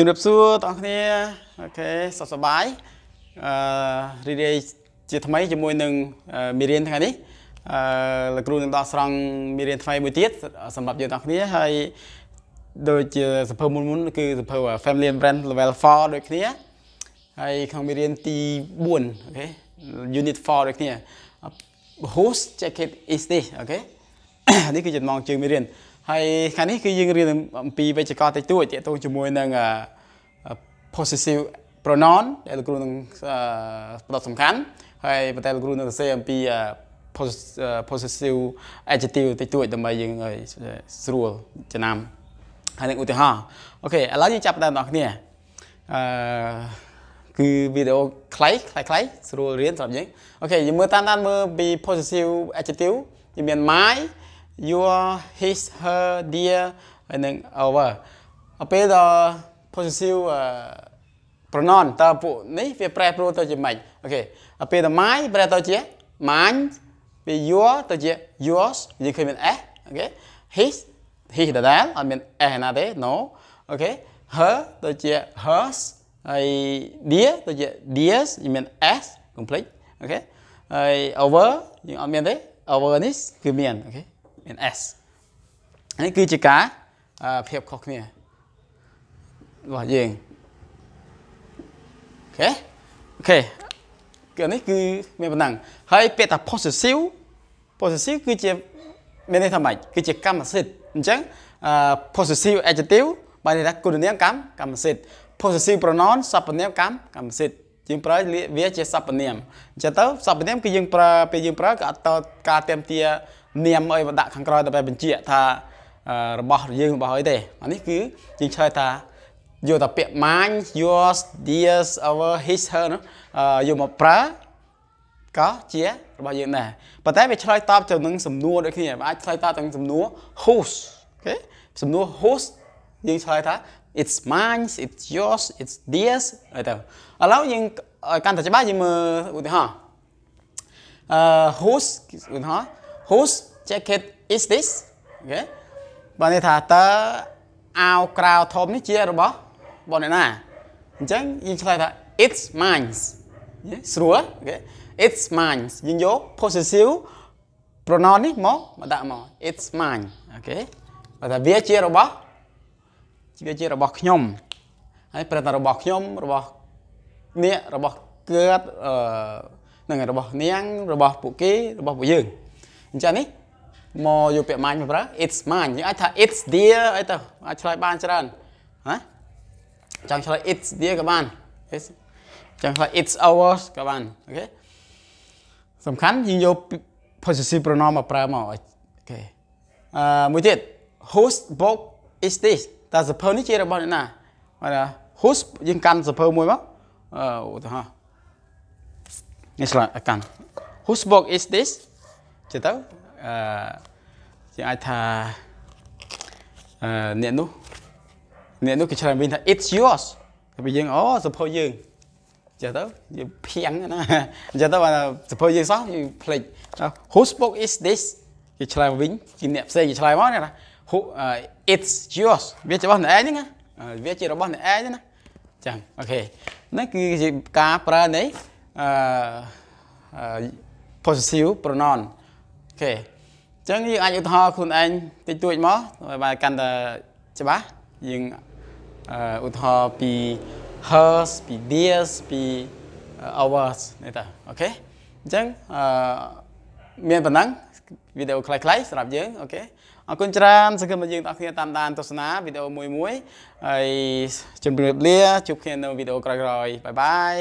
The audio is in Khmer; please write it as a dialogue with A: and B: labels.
A: ជំរាបសួរបងប្អូនគ្នាអូខេសុខសប្បាយអឺរីរាយជាថ្មីជាមួយនឹងមេរៀនថ្ងៃនេះអឺលោកគ្រូនឹងដោះស្រង់មេរៀនថ្មីមួយទៀតសម្រាប់យើងបងប្អូនគ្នា ហើយដូចជាសភៅមុនមុនគឺសភៅ Family and Brand Level 4ដូចគ្នាហើយក្នុងមេរៀនទី4អូខេ Unit 4ដូចគ្នា Whose jacket is this អូខេនេះគឺចំណងជើងមេរៀនហើយថ្ងៃនេះគឺយើងរៀនអំពីវេយ្យាករណ៍តិចតួចទាក់ទងជាមួយនឹង possessive pronoun ដែលលោកគ្រូនឹងផ្ដោតសំខាន់ ហើយបន្តែលោកគ្រូនឹងសរសេរអំពី possessive adjective តិចតួចដើម្បីយើងឲ្យស្រួលចំណាំហើយនឹងឧទាហរណ៍អូខេឥឡូវយើងចាប់ដើមបងប្អូនអឺគឺវីដេអូខ្លីខ្លីខ្លីស្រួលរៀនសម្រាប់យើងអូខេយើងមើលតាមតាមមើលពី possessive adjective យើងមាន my your his her their ហើយនឹង our អពេលដល់ positive pronoun តើពួកនេះវាប្រែប្រួលទៅជាម៉េចអូខេពេលតម៉ាយប្រែទៅជា mine ពេល your ទៅជា yours យើងឃើញមាន s អូខេ his his ដដែលអត់មាន s ណាទេ no អូខេ her ទៅជា hers ហើយ dear ទៅជា dears យើងមាន s complete អូខេហើយ over យើងអត់មានទេ over នេះគឺមានអូខេមាន s នេះគឺជាការភាពខុសគ្នារបស់យើងអូខេអូខេគឺនេះ គឺមានប៉ុណ្ណឹងហើយពាក្យថា possessive possessive គឺជាមានន័យថាម៉េចគឺជាកម្មសិទ្ធិអញ្ចឹង possessive adjective បានន័យថាគុណនាមកម្មកម្មសិទ្ធិ possessive pronoun សព្វនាមកម្មកម្មសិទ្ធិយើងប្រើវាជាសព្វនាមអញ្ចឹងទៅសព្វនាម គឺយើងប្រើពេលយើងប្រើក៏អត់តការเตรียมទានាមអីមកដាក់ខាងក្រោយដើម្បីបញ្ជាក់ថារបស់យើងរបស់អីទេអានេះគឺយើងឆ្លើយថាយកតែពាក្យ mine yours theirs our his her នោះយកមកប្រើក៏ជារបស់យើងដែរប៉ុន្តែវាឆ្លើយតបទៅនឹងសំណួរដូចគ្នា អាចឆ្លើយតបទៅនឹងសំណួរ whose អូខេសំណួរ whose យើងឆ្លើយថា it's mine it's yours it's theirs ហើយទៅឥឡូវយើងឲ្យកាន់តែច្បាស់យើងមើលឧទាហរណ៍អឺ whose ឧទាហរណ៍ whose jacket is this អូខេបើនេះថាតើអាវក្រៅធំនេះជារបស់របស់អ្នកណាអញ្ចឹងយើងឆ្លើយថា it's mines ស្រួលអូខេ it's mines យើងយក possessive pronoun នេះមកមកដាក់មក it's mine អូខេបើថាវាជារបស់វាជារបស់ខ្ញុំហើយប្រែថារបស់ខ្ញុំ របស់អ្នករបស់កើតអឺនឹងរបស់នាងរបស់ពួកគេរបស់ពួកយើងអញ្ចឹងនេះមកយកពាក្យ mine មកប្រើ it's mine យើងអាចថា it's dear អីទៅអាចឆ្លើយបានច្រើនណាចង់ឆ្លើយ it's dear ក៏បានចង់ឆ្លើយ it's ours ក៏បានអូខេសំខាន់យើងយក possessive pronoun មកប្រើមកអូខេអឺមួយទៀត whose book is this តើសភៅនេះជារបស់អ្នកណាបាទ whose យើងកាន់សភៅមួយមកអឺឧទាហរណ៍នេះឆ្លើយកាន់ whose book is this ចេះទៅអឺយើងអាចថាអឺអ្នកនោះអ្នកនោះគេឆ្លើយវិញថា it's yours តែពេលយើងអូសភៅយើងចេះទៅយើងភៀងហ្នឹងចេះទៅបើសភៅយើងសោះយើងភ្លេច who spoke is this គេឆ្លើយវិញគឺអ្នកផ្សេងគេឆ្លើយមកណា who it's yours វាជារបស់អ្នកឯងហ្នឹងវាជារបស់អ្នកឯងណាចាំអូខេហ្នឹងគឺជាការប្រើនៃអឺ possessive pronoun អូខេអញ្ចឹងយើងអាចឧទាហរណ៍ខ្លួនឯងតិចតួចមកឲ្យបានកាន់តែច្បាស់យើងឧទាហរណ៍ពី hers ពី theirs ពី ours នេះតើអូខេអញ្ចឹងអឺមានប៉ុណ្ណឹងវីដេអូខ្លីៗសម្រាប់យើងអូខេអរគុណច្រើនសង្ឃឹមថាយើងបងប្អូនតាមដានទស្សនាវីដេអូមួយមួយហើយជម្រាបលាជួបគ្នានៅវីដេអូក្រោយៗបាយបាយ